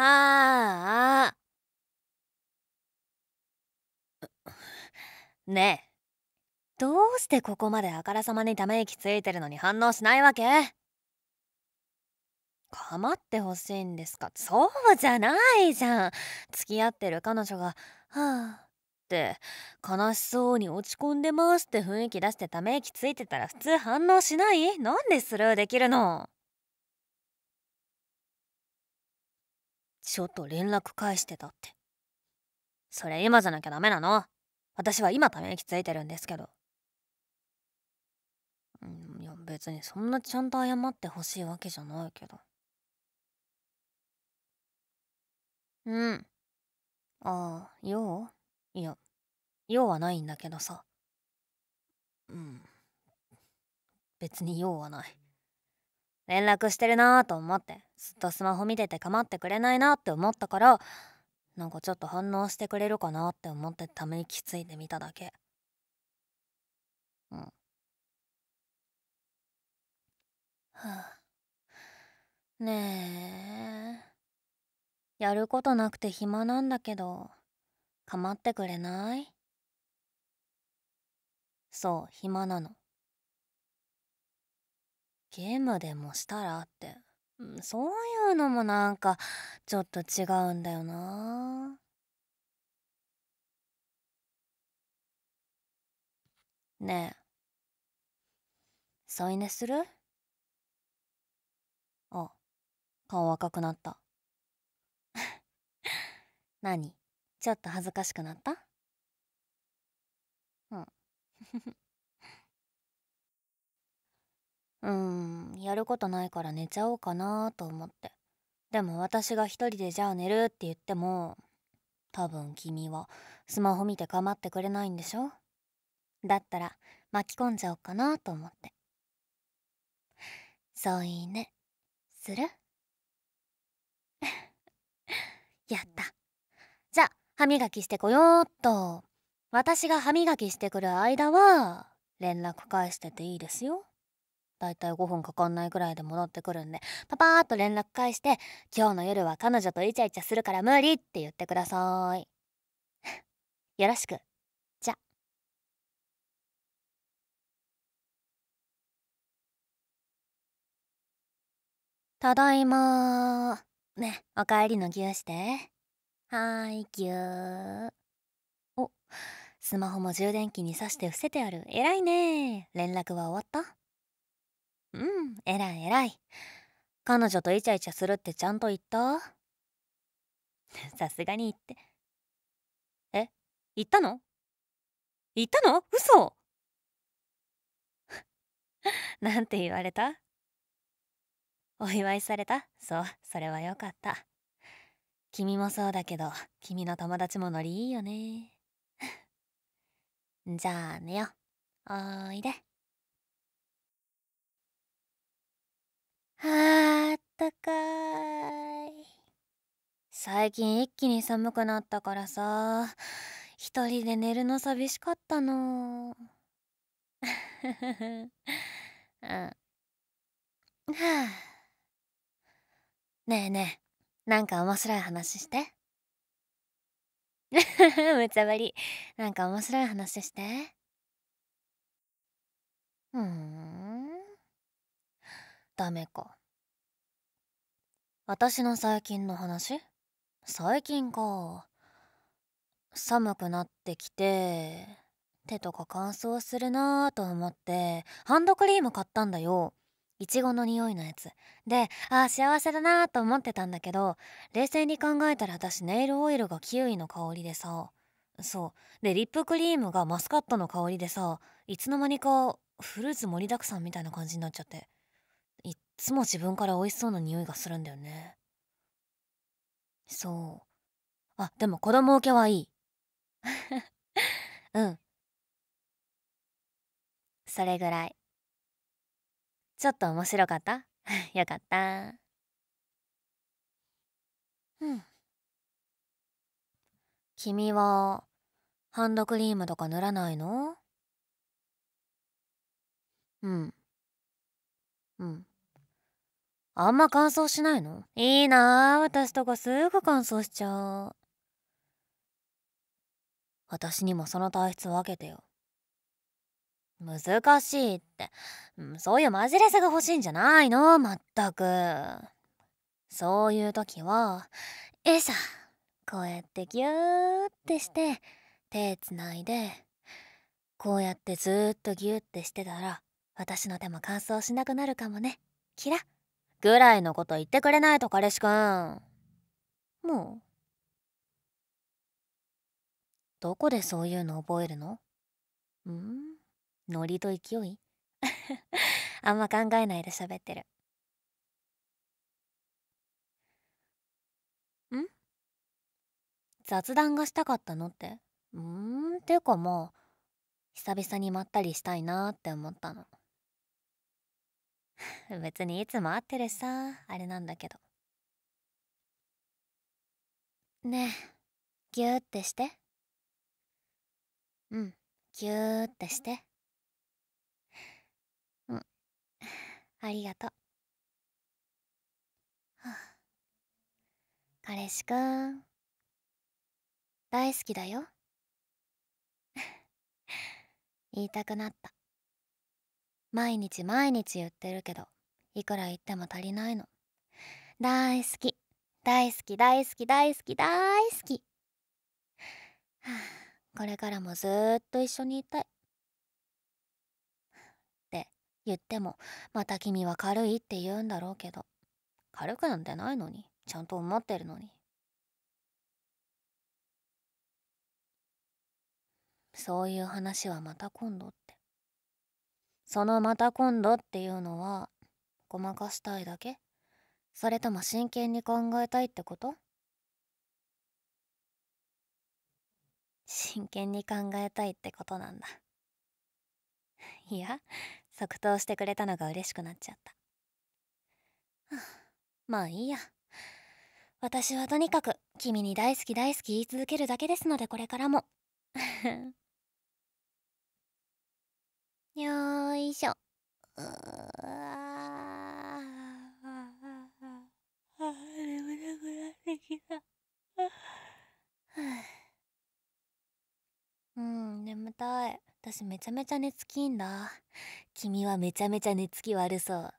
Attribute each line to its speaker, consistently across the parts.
Speaker 1: はあ。ねえどうしてここまであからさまにため息ついてるのに反応しないわけかまってほしいんですかそうじゃないじゃん付き合ってる彼女が「はあ」って悲しそうに落ち込んでますって雰囲気出してため息ついてたら普通反応しないなんでスルーできるのちょっと連絡返してたってそれ今じゃなきゃダメなの私は今ため息ついてるんですけどいや別にそんなちゃんと謝ってほしいわけじゃないけどうんああ用いや用はないんだけどさうん別に用はない連絡してるなと思ってずっとスマホ見てて構ってくれないなって思ったからなんかちょっと反応してくれるかなって思ってため息ついてみただけうんはあねえやることなくて暇なんだけど構ってくれないそう暇なのゲームでもしたらってそういうのもなんかちょっと違うんだよなねえ添い寝するあ顔赤くなった 何ちょっと恥ずかしくなったうんうんやることないから寝ちゃおうかなと思ってでも私が一人でじゃあ寝るって言っても多分君はスマホ見て構ってくれないんでしょだったら巻き込んじゃおうかなと思ってそういいねする やったじゃあ歯磨きしてこようっと私が歯磨きしてくる間は連絡返してていいですよだいたい5分かかんないぐらいで戻ってくるんでパパーっと連絡返して「今日の夜は彼女とイチャイチャするから無理」って言ってください よろしくじゃただいまねお帰りの牛してはいぎゅーおスマホも充電器に挿して伏せてある偉いね連絡は終わったうん偉い偉い彼女とイチャイチャするってちゃんと言った さすがに言ってえ言ったの言ったの嘘 なんて言われたお祝いされたそうそれはよかった君もそうだけど君の友達もノリいいよね じゃあ寝よおいであったかい最近一気に寒くなったからさ一人で寝るの寂しかったの うん、はあねえねえなんか面白い話してむちゃぶりなんか面白い話してうんダメか私の最近の話最近か寒くなってきて手とか乾燥するなーと思ってハンドクリーム買ったんだよいちごの匂いのやつでああ幸せだなーと思ってたんだけど冷静に考えたら私ネイルオイルがキウイの香りでさそうでリップクリームがマスカットの香りでさいつの間にかフルーツ盛りだくさんみたいな感じになっちゃってつも自分から美味しそうな匂いがするんだよねそうあでも子供受けはいい うんそれぐらいちょっと面白かった よかったうん君はハンドクリームとか塗らないのうんあんま乾燥しないのいいな私とかすぐ乾燥しちゃう。私にもその体質分けてよ。難しいって、そういうマジレスが欲しいんじゃないのまったく。そういう時は、えさ、こうやってギューってして、手つないで、こうやってずーっとギューってしてたら、私の手も乾燥しなくなるかもね。キラッ。ぐらいのこと言ってくれないと彼氏くん。もう。どこでそういうの覚えるのんノリと勢い あんま考えないで喋ってる。ん雑談がしたかったのってうーっていうかまあ久々にまったりしたいなって思ったの。別にいつも会ってるしさあれなんだけどねえギューってしてうんギューってしてうんありがとう、彼氏くん大好きだよ 言いたくなった毎日毎日言ってるけどいくら言っても足りないの大好き大好き大好き大好き大好きはあこれからもずっと一緒にいたいって言ってもまた君は軽いって言うんだろうけど軽くなんてないのにちゃんと思ってるのにそういう話はまた今度って。そのまた今度っていうのはごまかしたいだけそれとも真剣に考えたいってこと真剣に考えたいってことなんだ いや即答してくれたのが嬉しくなっちゃった まあいいや私はとにかく君に大好き大好き言い続けるだけですのでこれからも よいしょ。うわあ、眠たくなっうん、眠たい。私めちゃめちゃ寝つきんだ。君はめちゃめちゃ寝つき悪そう。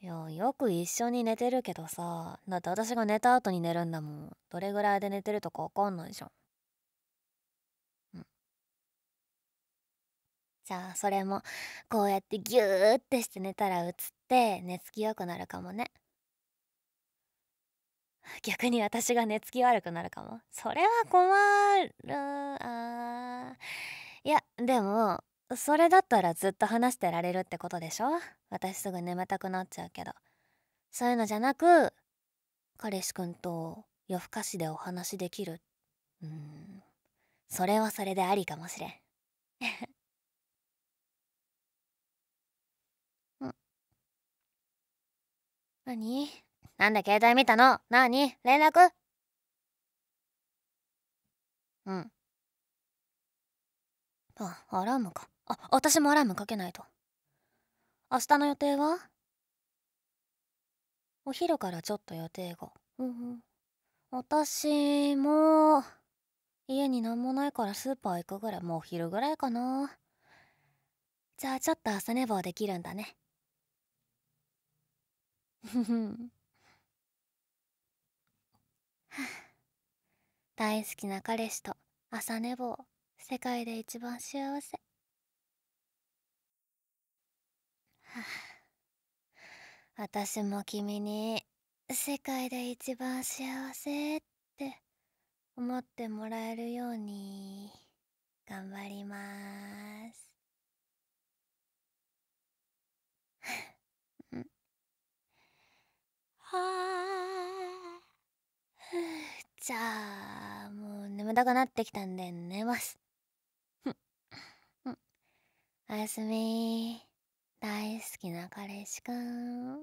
Speaker 1: いや、よく一緒に寝てるけどさ。だって私が寝た後に寝るんだもん。どれぐらいで寝てるとかわかんないじゃん。じゃあそれもこうやってギューってして寝たらうつって寝つきよくなるかもね 逆に私が寝つき悪くなるかもそれは困るあいやでもそれだったらずっと話してられるってことでしょ私すぐ眠たくなっちゃうけどそういうのじゃなく彼氏くんと夜更かしでお話できるうんそれはそれでありかもしれん何なんで携帯見たの何連絡うん。あ、アラームか。あ、私もアラームかけないと。明日の予定はお昼からちょっと予定が。うんうん。私も、家に何もないからスーパー行くぐらい、もうお昼ぐらいかな。じゃあちょっと朝寝坊できるんだね。大好きな彼氏と朝寝坊世界で一番幸せ私も君に世界で一番幸せって思ってもらえるように頑張ります眠たくなってきたんで寝ます。おやすみ。ー。大好きな彼氏くん。